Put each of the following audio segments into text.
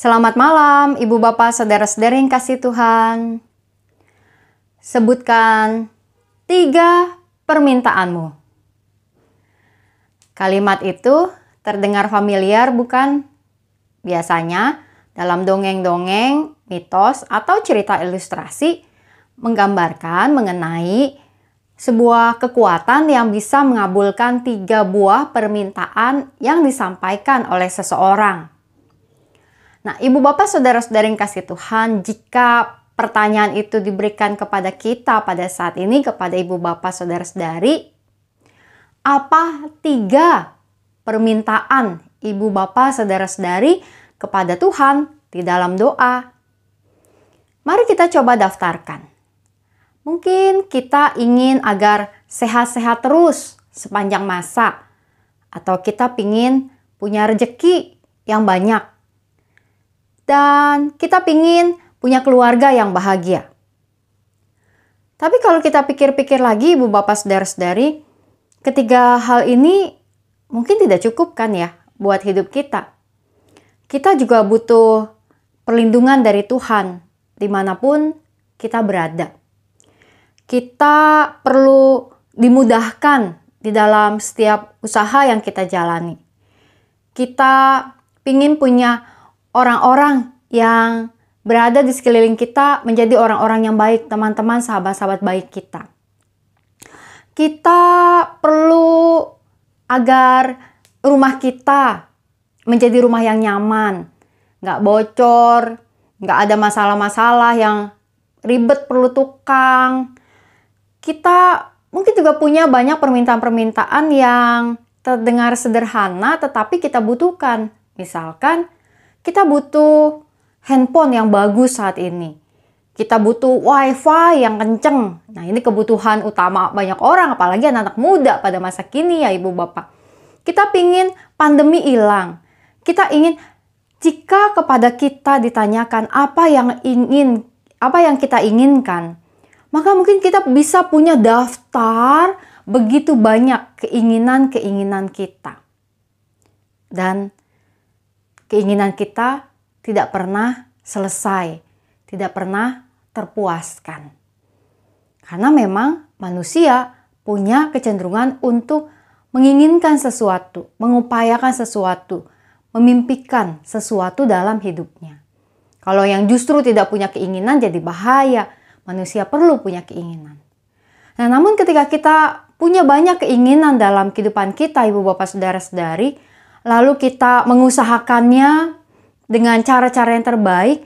Selamat malam, Ibu Bapak, Saudara-saudari yang kasih Tuhan. Sebutkan tiga permintaanmu. Kalimat itu terdengar familiar bukan? Biasanya dalam dongeng-dongeng, mitos, atau cerita ilustrasi menggambarkan mengenai sebuah kekuatan yang bisa mengabulkan tiga buah permintaan yang disampaikan oleh seseorang. Nah, Ibu Bapak Saudara-saudari yang kasih Tuhan, jika pertanyaan itu diberikan kepada kita pada saat ini, kepada Ibu Bapak Saudara-saudari, apa tiga permintaan Ibu Bapak Saudara-saudari kepada Tuhan di dalam doa? Mari kita coba daftarkan. Mungkin kita ingin agar sehat-sehat terus sepanjang masa. Atau kita ingin punya rejeki yang banyak dan kita pingin punya keluarga yang bahagia. Tapi kalau kita pikir-pikir lagi ibu bapak saudara-saudari, ketiga hal ini mungkin tidak cukup kan ya buat hidup kita. Kita juga butuh perlindungan dari Tuhan dimanapun kita berada. Kita perlu dimudahkan di dalam setiap usaha yang kita jalani. Kita pingin punya orang-orang yang berada di sekeliling kita menjadi orang-orang yang baik, teman-teman, sahabat-sahabat baik kita. Kita perlu agar rumah kita menjadi rumah yang nyaman, nggak bocor, nggak ada masalah-masalah yang ribet perlu tukang. Kita mungkin juga punya banyak permintaan-permintaan yang terdengar sederhana tetapi kita butuhkan. Misalkan kita butuh handphone yang bagus saat ini. Kita butuh wifi yang kenceng. Nah ini kebutuhan utama banyak orang, apalagi anak-anak muda pada masa kini ya ibu bapak. Kita pingin pandemi hilang. Kita ingin jika kepada kita ditanyakan apa yang ingin apa yang kita inginkan, maka mungkin kita bisa punya daftar begitu banyak keinginan-keinginan kita. Dan keinginan kita tidak pernah selesai, tidak pernah terpuaskan. Karena memang manusia punya kecenderungan untuk menginginkan sesuatu, mengupayakan sesuatu, memimpikan sesuatu dalam hidupnya. Kalau yang justru tidak punya keinginan jadi bahaya, manusia perlu punya keinginan. Nah, namun ketika kita punya banyak keinginan dalam kehidupan kita, ibu bapak saudara-saudari, lalu kita mengusahakannya dengan cara-cara yang terbaik,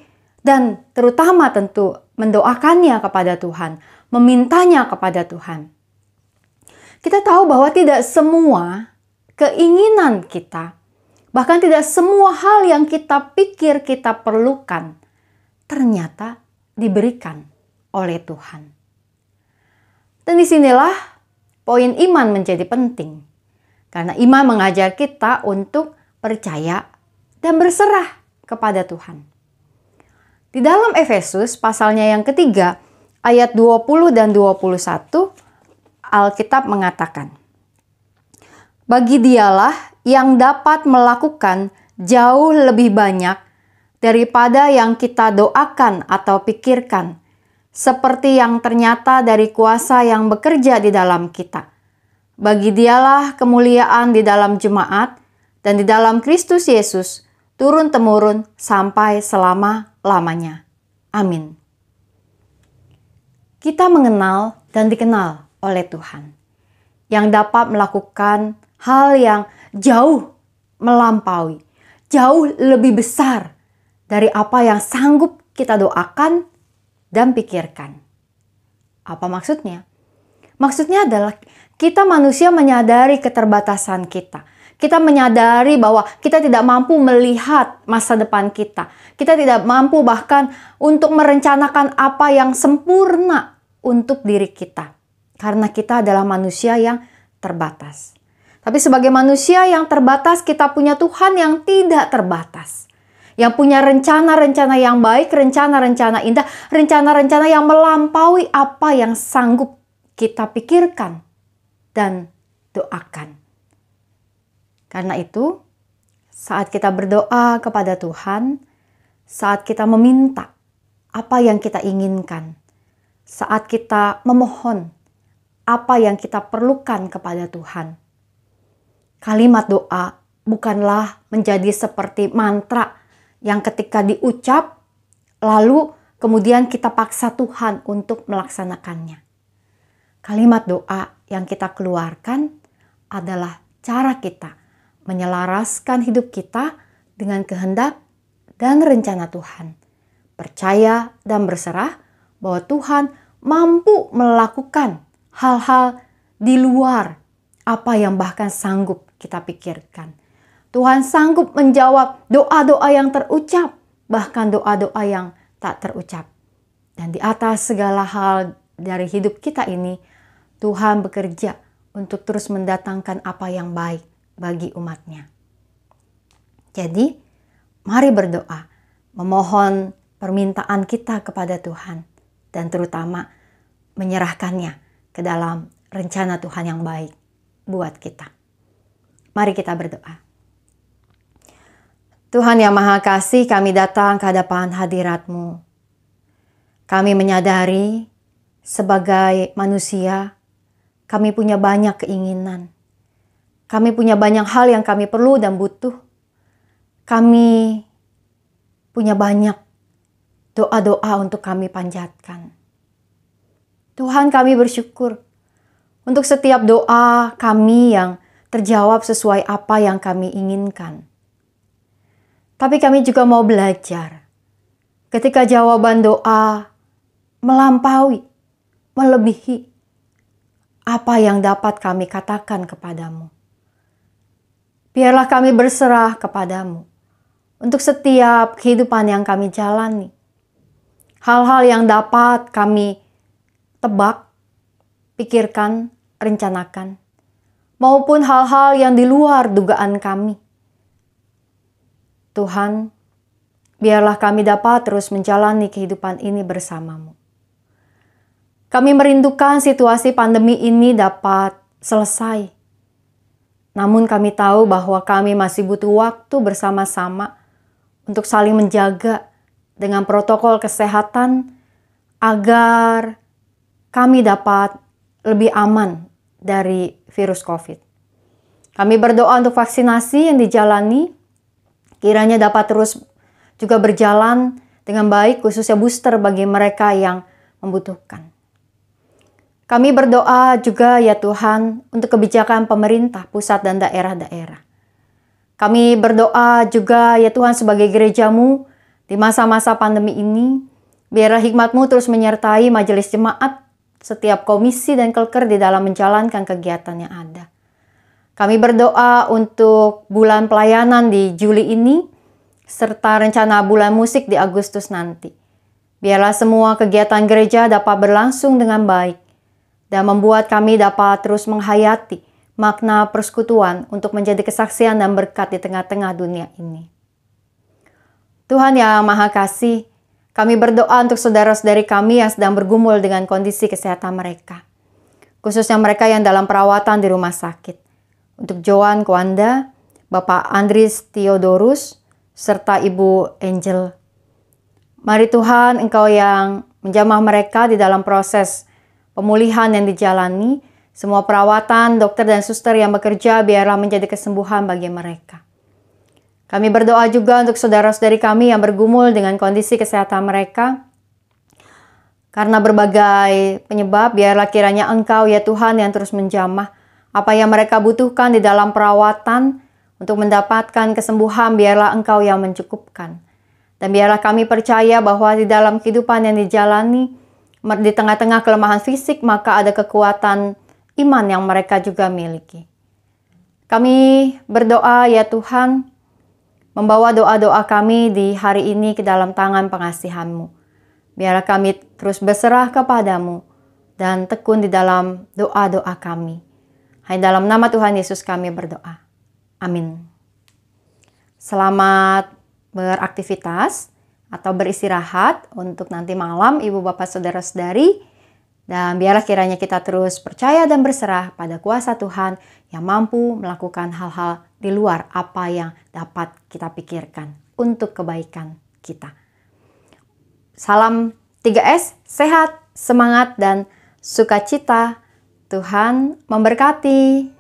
dan terutama tentu mendoakannya kepada Tuhan, memintanya kepada Tuhan. Kita tahu bahwa tidak semua keinginan kita, bahkan tidak semua hal yang kita pikir kita perlukan, ternyata diberikan oleh Tuhan. Dan disinilah poin iman menjadi penting karena iman mengajar kita untuk percaya dan berserah kepada Tuhan. Di dalam Efesus pasalnya yang ketiga ayat 20 dan 21 Alkitab mengatakan Bagi dialah yang dapat melakukan jauh lebih banyak daripada yang kita doakan atau pikirkan, seperti yang ternyata dari kuasa yang bekerja di dalam kita. Bagi dialah kemuliaan di dalam jemaat dan di dalam Kristus Yesus turun-temurun sampai selama-lamanya. Amin. Kita mengenal dan dikenal oleh Tuhan yang dapat melakukan hal yang jauh melampaui, jauh lebih besar dari apa yang sanggup kita doakan dan pikirkan. Apa maksudnya? Maksudnya adalah kita manusia menyadari keterbatasan kita. Kita menyadari bahwa kita tidak mampu melihat masa depan kita. Kita tidak mampu bahkan untuk merencanakan apa yang sempurna untuk diri kita. Karena kita adalah manusia yang terbatas. Tapi sebagai manusia yang terbatas, kita punya Tuhan yang tidak terbatas yang punya rencana-rencana yang baik, rencana-rencana indah, rencana-rencana yang melampaui apa yang sanggup kita pikirkan, dan doakan. Karena itu, saat kita berdoa kepada Tuhan, saat kita meminta apa yang kita inginkan, saat kita memohon apa yang kita perlukan kepada Tuhan. Kalimat doa bukanlah menjadi seperti mantra yang ketika diucap, lalu kemudian kita paksa Tuhan untuk melaksanakannya. Kalimat doa yang kita keluarkan adalah cara kita menyelaraskan hidup kita dengan kehendak dan rencana Tuhan. Percaya dan berserah bahwa Tuhan mampu melakukan hal-hal di luar apa yang bahkan sanggup kita pikirkan. Tuhan sanggup menjawab doa-doa yang terucap, bahkan doa-doa yang tak terucap. Dan di atas segala hal dari hidup kita ini, Tuhan bekerja untuk terus mendatangkan apa yang baik bagi umatnya. Jadi, mari berdoa, memohon permintaan kita kepada Tuhan, dan terutama menyerahkannya ke dalam rencana Tuhan yang baik buat kita. Mari kita berdoa. Tuhan yang Maha Kasih, kami datang ke hadapan hadirat-Mu. Kami menyadari sebagai manusia kami punya banyak keinginan. Kami punya banyak hal yang kami perlu dan butuh. Kami punya banyak doa-doa untuk kami panjatkan. Tuhan kami bersyukur untuk setiap doa kami yang terjawab sesuai apa yang kami inginkan. Tapi kami juga mau belajar ketika jawaban doa melampaui, melebihi apa yang dapat kami katakan kepadamu. Biarlah kami berserah kepadamu untuk setiap kehidupan yang kami jalani. Hal-hal yang dapat kami tebak, pikirkan, rencanakan, maupun hal-hal yang di luar dugaan kami. Tuhan, biarlah kami dapat terus menjalani kehidupan ini bersamamu. Kami merindukan situasi pandemi ini dapat selesai. Namun kami tahu bahwa kami masih butuh waktu bersama-sama untuk saling menjaga dengan protokol kesehatan agar kami dapat lebih aman dari virus COVID. Kami berdoa untuk vaksinasi yang dijalani kiranya dapat terus juga berjalan dengan baik khususnya booster bagi mereka yang membutuhkan. Kami berdoa juga ya Tuhan untuk kebijakan pemerintah pusat dan daerah-daerah. Kami berdoa juga ya Tuhan sebagai gerejamu di masa-masa pandemi ini, biarlah hikmatmu terus menyertai majelis jemaat, setiap komisi dan kelker di dalam menjalankan kegiatan yang ada. Kami berdoa untuk bulan pelayanan di Juli ini, serta rencana bulan musik di Agustus nanti. Biarlah semua kegiatan gereja dapat berlangsung dengan baik dan membuat kami dapat terus menghayati makna persekutuan untuk menjadi kesaksian dan berkat di tengah-tengah dunia ini. Tuhan yang Maha Kasih, kami berdoa untuk saudara-saudari kami yang sedang bergumul dengan kondisi kesehatan mereka, khususnya mereka yang dalam perawatan di rumah sakit. Untuk Joan Kwanda, Bapak Andris Theodorus, serta Ibu Angel. Mari Tuhan, Engkau yang menjamah mereka di dalam proses pemulihan yang dijalani, semua perawatan, dokter, dan suster yang bekerja biarlah menjadi kesembuhan bagi mereka. Kami berdoa juga untuk saudara-saudari kami yang bergumul dengan kondisi kesehatan mereka. Karena berbagai penyebab, biarlah kiranya Engkau ya Tuhan yang terus menjamah apa yang mereka butuhkan di dalam perawatan untuk mendapatkan kesembuhan, biarlah Engkau yang mencukupkan. Dan biarlah kami percaya bahwa di dalam kehidupan yang dijalani, di tengah-tengah kelemahan fisik, maka ada kekuatan iman yang mereka juga miliki. Kami berdoa, ya Tuhan, membawa doa-doa kami di hari ini ke dalam tangan pengasihan-Mu. Biarlah kami terus berserah kepadamu dan tekun di dalam doa-doa kami. Hai dalam nama Tuhan Yesus kami berdoa. Amin. Selamat beraktivitas atau beristirahat untuk nanti malam ibu bapak saudara-saudari dan biarlah kiranya kita terus percaya dan berserah pada kuasa Tuhan yang mampu melakukan hal-hal di luar apa yang dapat kita pikirkan untuk kebaikan kita. Salam 3S, sehat, semangat, dan sukacita. Tuhan memberkati.